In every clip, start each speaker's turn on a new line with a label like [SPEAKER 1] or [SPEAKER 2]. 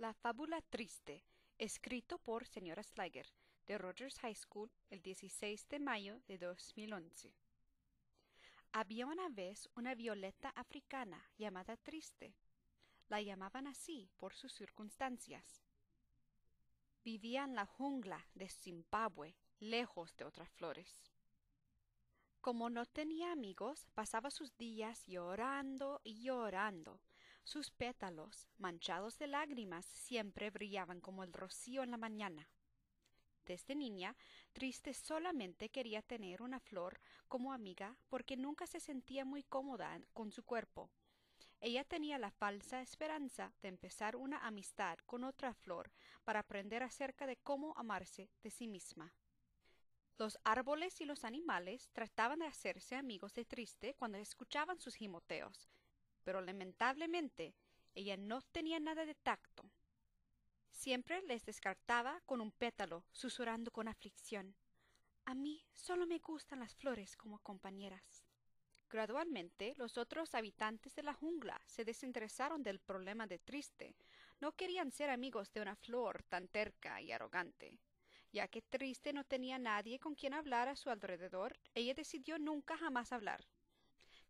[SPEAKER 1] La Fábula Triste, escrito por señora Slager, de Rogers High School, el 16 de mayo de 2011. Había una vez una violeta africana llamada Triste. La llamaban así por sus circunstancias. Vivía en la jungla de Zimbabue, lejos de otras flores. Como no tenía amigos, pasaba sus días llorando y llorando, sus pétalos, manchados de lágrimas, siempre brillaban como el rocío en la mañana. Desde niña, Triste solamente quería tener una flor como amiga porque nunca se sentía muy cómoda con su cuerpo. Ella tenía la falsa esperanza de empezar una amistad con otra flor para aprender acerca de cómo amarse de sí misma. Los árboles y los animales trataban de hacerse amigos de Triste cuando escuchaban sus gimoteos, pero lamentablemente ella no tenía nada de tacto. Siempre les descartaba con un pétalo, susurrando con aflicción. A mí solo me gustan las flores como compañeras. Gradualmente los otros habitantes de la jungla se desinteresaron del problema de Triste. No querían ser amigos de una flor tan terca y arrogante. Ya que Triste no tenía nadie con quien hablar a su alrededor, ella decidió nunca jamás hablar.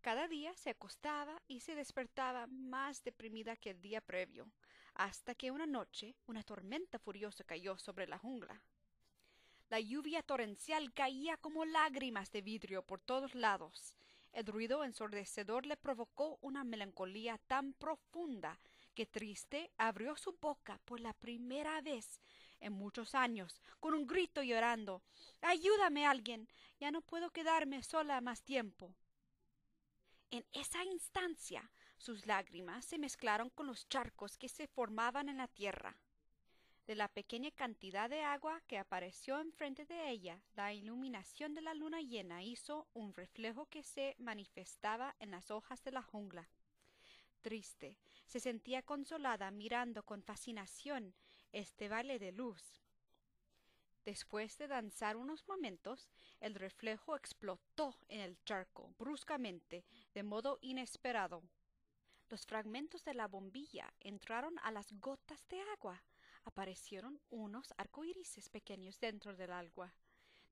[SPEAKER 1] Cada día se acostaba y se despertaba más deprimida que el día previo, hasta que una noche una tormenta furiosa cayó sobre la jungla. La lluvia torrencial caía como lágrimas de vidrio por todos lados. El ruido ensordecedor le provocó una melancolía tan profunda que triste abrió su boca por la primera vez en muchos años, con un grito llorando Ayúdame alguien. Ya no puedo quedarme sola más tiempo. En esa instancia sus lágrimas se mezclaron con los charcos que se formaban en la tierra. De la pequeña cantidad de agua que apareció enfrente de ella, la iluminación de la luna llena hizo un reflejo que se manifestaba en las hojas de la jungla. Triste, se sentía consolada mirando con fascinación este baile de luz, Después de danzar unos momentos, el reflejo explotó en el charco bruscamente, de modo inesperado. Los fragmentos de la bombilla entraron a las gotas de agua. Aparecieron unos arcoírises pequeños dentro del agua.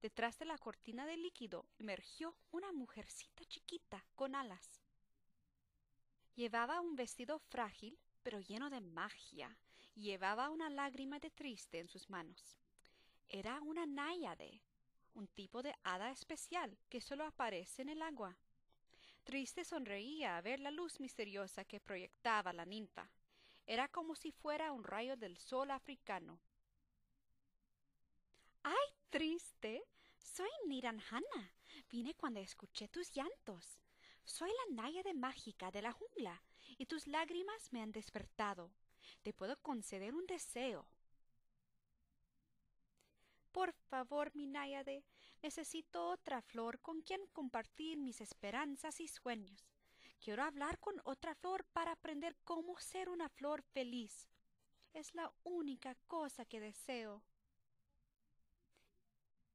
[SPEAKER 1] Detrás de la cortina de líquido emergió una mujercita chiquita con alas. Llevaba un vestido frágil, pero lleno de magia, llevaba una lágrima de triste en sus manos era una náyade, un tipo de hada especial que solo aparece en el agua. Triste sonreía a ver la luz misteriosa que proyectaba la ninfa. Era como si fuera un rayo del sol africano. ¡Ay, triste! Soy Niranjana. Vine cuando escuché tus llantos. Soy la náyade mágica de la jungla, y tus lágrimas me han despertado. Te puedo conceder un deseo. Por favor, mi náyade, necesito otra flor con quien compartir mis esperanzas y sueños. Quiero hablar con otra flor para aprender cómo ser una flor feliz. Es la única cosa que deseo.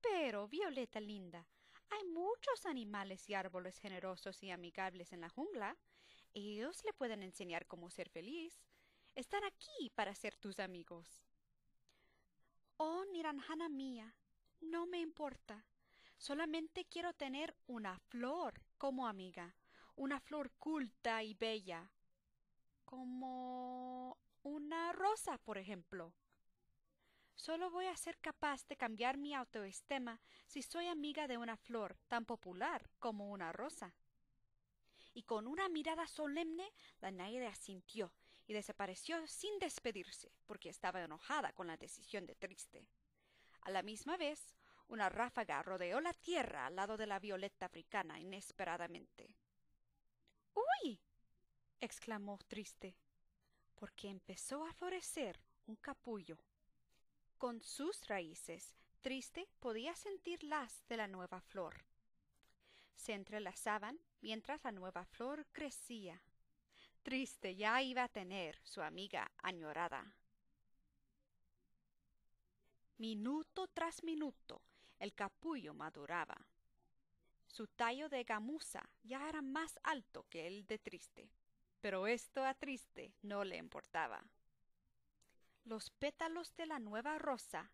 [SPEAKER 1] Pero, Violeta linda, hay muchos animales y árboles generosos y amigables en la jungla. Ellos le pueden enseñar cómo ser feliz. Están aquí para ser tus amigos. Oh, Niranjana mía, no me importa. Solamente quiero tener una flor como amiga, una flor culta y bella, como una rosa, por ejemplo. Solo voy a ser capaz de cambiar mi autoestima si soy amiga de una flor tan popular como una rosa. Y con una mirada solemne, la Naide asintió, y desapareció sin despedirse, porque estaba enojada con la decisión de Triste. A la misma vez, una ráfaga rodeó la tierra al lado de la violeta africana inesperadamente. ¡Uy! exclamó Triste, porque empezó a florecer un capullo. Con sus raíces, Triste podía sentir las de la nueva flor. Se entrelazaban mientras la nueva flor crecía Triste ya iba a tener su amiga añorada. Minuto tras minuto el capullo maduraba. Su tallo de gamuza ya era más alto que el de Triste, pero esto a Triste no le importaba. Los pétalos de la nueva rosa,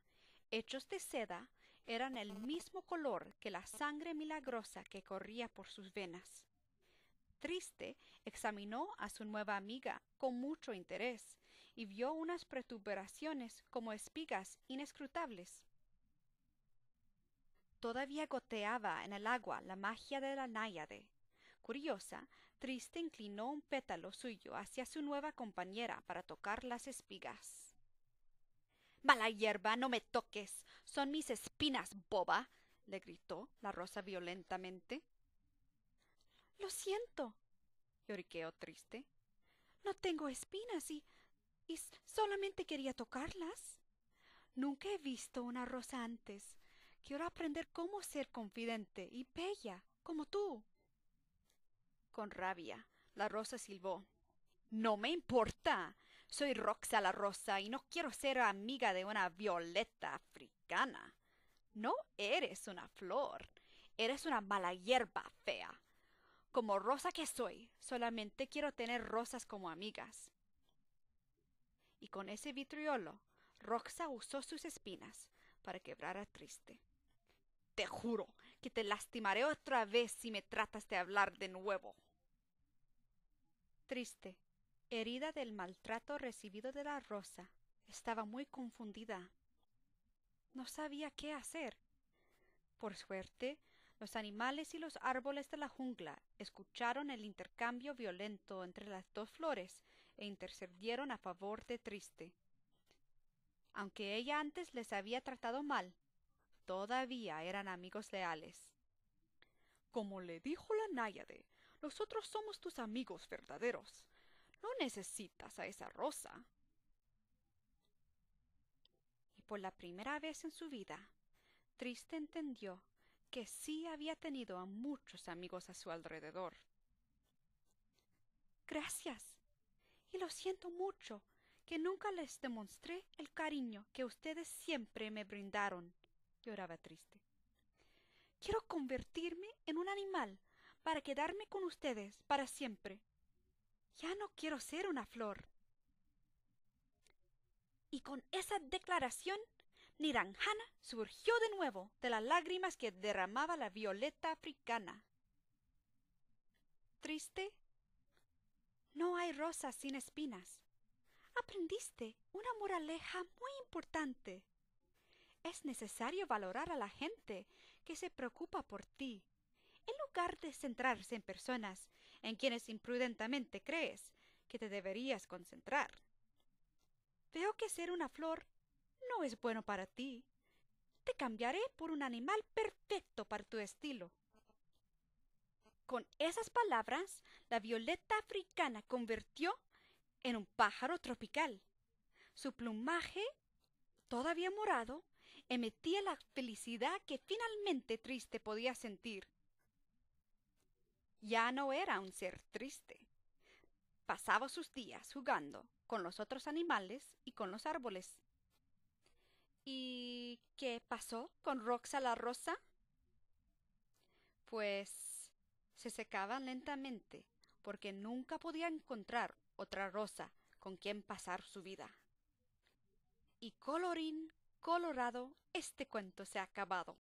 [SPEAKER 1] hechos de seda, eran el mismo color que la sangre milagrosa que corría por sus venas. Triste, examinó a su nueva amiga con mucho interés y vio unas protuberaciones como espigas inescrutables. Todavía goteaba en el agua la magia de la náyade. Curiosa, Triste inclinó un pétalo suyo hacia su nueva compañera para tocar las espigas. Mala hierba, no me toques. Son mis espinas, boba. le gritó la rosa violentamente. Lo siento, lloriqueó triste. No tengo espinas y. solamente quería tocarlas. Nunca he visto una rosa antes. Quiero aprender cómo ser confidente y bella, como tú. Con rabia, la rosa silbó. No me importa. Soy Roxa la Rosa y no quiero ser amiga de una violeta africana. No eres una flor. Eres una mala hierba fea. Como rosa que soy, solamente quiero tener rosas como amigas. Y con ese vitriolo, Roxa usó sus espinas para quebrar a Triste. Te juro que te lastimaré otra vez si me tratas de hablar de nuevo. Triste, herida del maltrato recibido de la rosa, estaba muy confundida. No sabía qué hacer. Por suerte, los animales y los árboles de la jungla escucharon el intercambio violento entre las dos flores e intercedieron a favor de Triste. Aunque ella antes les había tratado mal, todavía eran amigos leales. Como le dijo la náyade, nosotros somos tus amigos verdaderos. No necesitas a esa rosa. Y por la primera vez en su vida, Triste entendió que sí había tenido a muchos amigos a su alrededor. Gracias. Y lo siento mucho que nunca les demostré el cariño que ustedes siempre me brindaron. lloraba triste. Quiero convertirme en un animal para quedarme con ustedes para siempre. Ya no quiero ser una flor. Y con esa declaración Niranjana surgió de nuevo de las lágrimas que derramaba la violeta africana. Triste. No hay rosas sin espinas. Aprendiste una moraleja muy importante. Es necesario valorar a la gente que se preocupa por ti, en lugar de centrarse en personas en quienes imprudentemente crees que te deberías concentrar. Veo que ser una flor no es bueno para ti. Te cambiaré por un animal perfecto para tu estilo. Con esas palabras, la violeta africana convirtió en un pájaro tropical. Su plumaje, todavía morado, emitía la felicidad que finalmente triste podía sentir. Ya no era un ser triste. Pasaba sus días jugando con los otros animales y con los árboles, ¿Y qué pasó con Roxa la Rosa? Pues se secaba lentamente, porque nunca podía encontrar otra rosa con quien pasar su vida. Y colorín colorado, este cuento se ha acabado.